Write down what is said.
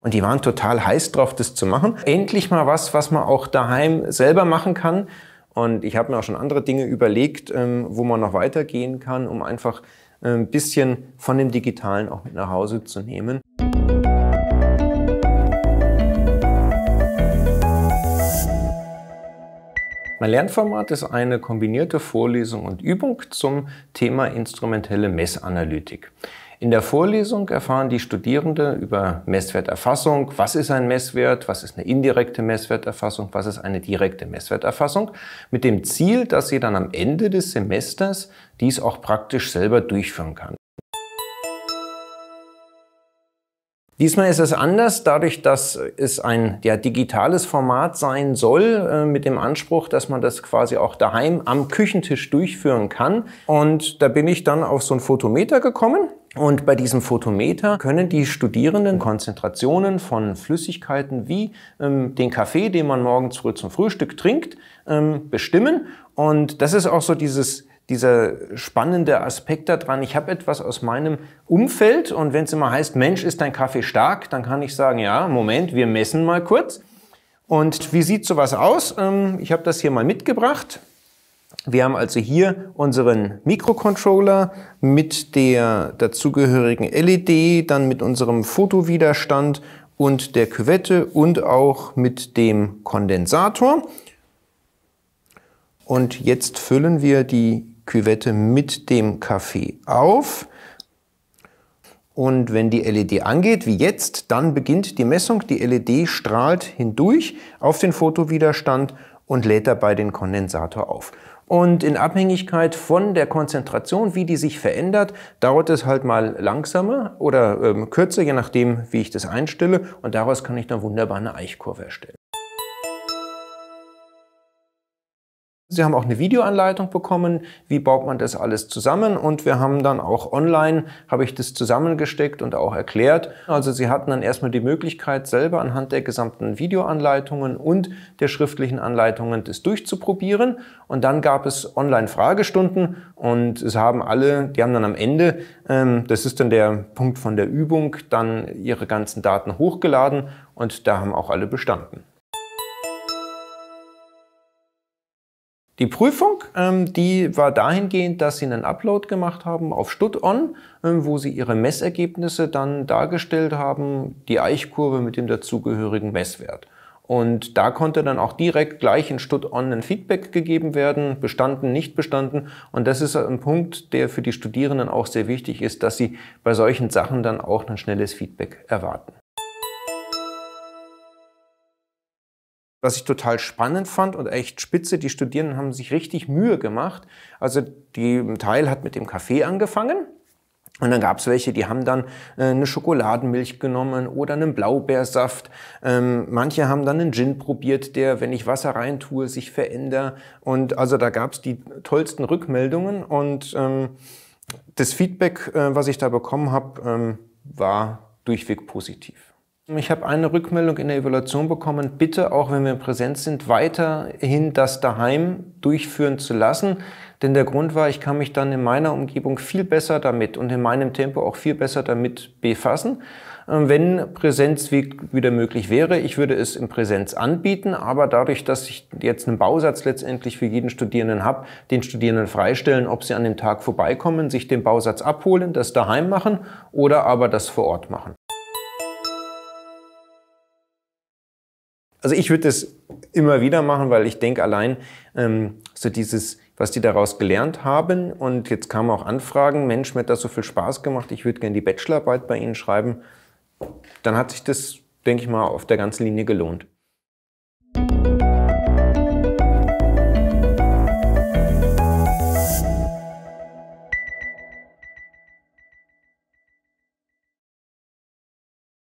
Und die waren total heiß drauf, das zu machen. Endlich mal was, was man auch daheim selber machen kann. Und ich habe mir auch schon andere Dinge überlegt, ähm, wo man noch weitergehen kann, um einfach äh, ein bisschen von dem Digitalen auch mit nach Hause zu nehmen. Mein Lernformat ist eine kombinierte Vorlesung und Übung zum Thema instrumentelle Messanalytik. In der Vorlesung erfahren die Studierenden über Messwerterfassung, was ist ein Messwert, was ist eine indirekte Messwerterfassung, was ist eine direkte Messwerterfassung, mit dem Ziel, dass sie dann am Ende des Semesters dies auch praktisch selber durchführen kann. Diesmal ist es anders, dadurch, dass es ein ja, digitales Format sein soll, äh, mit dem Anspruch, dass man das quasi auch daheim am Küchentisch durchführen kann. Und da bin ich dann auf so einen Fotometer gekommen und bei diesem Photometer können die Studierenden Konzentrationen von Flüssigkeiten wie ähm, den Kaffee, den man morgens früh zum Frühstück trinkt, ähm, bestimmen. Und das ist auch so dieses dieser spannende Aspekt daran, ich habe etwas aus meinem Umfeld und wenn es immer heißt, Mensch, ist dein Kaffee stark, dann kann ich sagen, ja, Moment, wir messen mal kurz. Und wie sieht sowas aus? Ähm, ich habe das hier mal mitgebracht. Wir haben also hier unseren Mikrocontroller mit der dazugehörigen LED, dann mit unserem Fotowiderstand und der Küvette und auch mit dem Kondensator. Und jetzt füllen wir die Küvette mit dem Kaffee auf. Und wenn die LED angeht, wie jetzt, dann beginnt die Messung. Die LED strahlt hindurch auf den Fotowiderstand und lädt dabei den Kondensator auf. Und in Abhängigkeit von der Konzentration, wie die sich verändert, dauert es halt mal langsamer oder ähm, kürzer, je nachdem, wie ich das einstelle. Und daraus kann ich dann wunderbar eine Eichkurve erstellen. Sie haben auch eine Videoanleitung bekommen, wie baut man das alles zusammen und wir haben dann auch online, habe ich das zusammengesteckt und auch erklärt. Also Sie hatten dann erstmal die Möglichkeit, selber anhand der gesamten Videoanleitungen und der schriftlichen Anleitungen das durchzuprobieren und dann gab es Online-Fragestunden und es haben alle, die haben dann am Ende, ähm, das ist dann der Punkt von der Übung, dann ihre ganzen Daten hochgeladen und da haben auch alle bestanden. Die Prüfung, ähm, die war dahingehend, dass sie einen Upload gemacht haben auf StudOn, ähm, wo sie ihre Messergebnisse dann dargestellt haben, die Eichkurve mit dem dazugehörigen Messwert. Und da konnte dann auch direkt gleich in StudOn ein Feedback gegeben werden, bestanden, nicht bestanden. Und das ist ein Punkt, der für die Studierenden auch sehr wichtig ist, dass sie bei solchen Sachen dann auch ein schnelles Feedback erwarten. was ich total spannend fand und echt spitze. Die Studierenden haben sich richtig Mühe gemacht. Also die, Teil hat mit dem Kaffee angefangen. Und dann gab es welche, die haben dann äh, eine Schokoladenmilch genommen oder einen Blaubeersaft. Ähm, manche haben dann einen Gin probiert, der, wenn ich Wasser reintue, sich verändert. Und also da gab es die tollsten Rückmeldungen. Und ähm, das Feedback, äh, was ich da bekommen habe, ähm, war durchweg positiv. Ich habe eine Rückmeldung in der Evaluation bekommen, bitte, auch wenn wir in Präsenz sind, weiterhin das daheim durchführen zu lassen. Denn der Grund war, ich kann mich dann in meiner Umgebung viel besser damit und in meinem Tempo auch viel besser damit befassen. Ähm, wenn Präsenz wieder möglich wäre, ich würde es in Präsenz anbieten, aber dadurch, dass ich jetzt einen Bausatz letztendlich für jeden Studierenden habe, den Studierenden freistellen, ob sie an dem Tag vorbeikommen, sich den Bausatz abholen, das daheim machen oder aber das vor Ort machen. Also ich würde das immer wieder machen, weil ich denke allein ähm, so dieses, was die daraus gelernt haben und jetzt kamen auch Anfragen, Mensch, mir hat das so viel Spaß gemacht, ich würde gerne die Bachelorarbeit bei Ihnen schreiben, dann hat sich das, denke ich mal, auf der ganzen Linie gelohnt.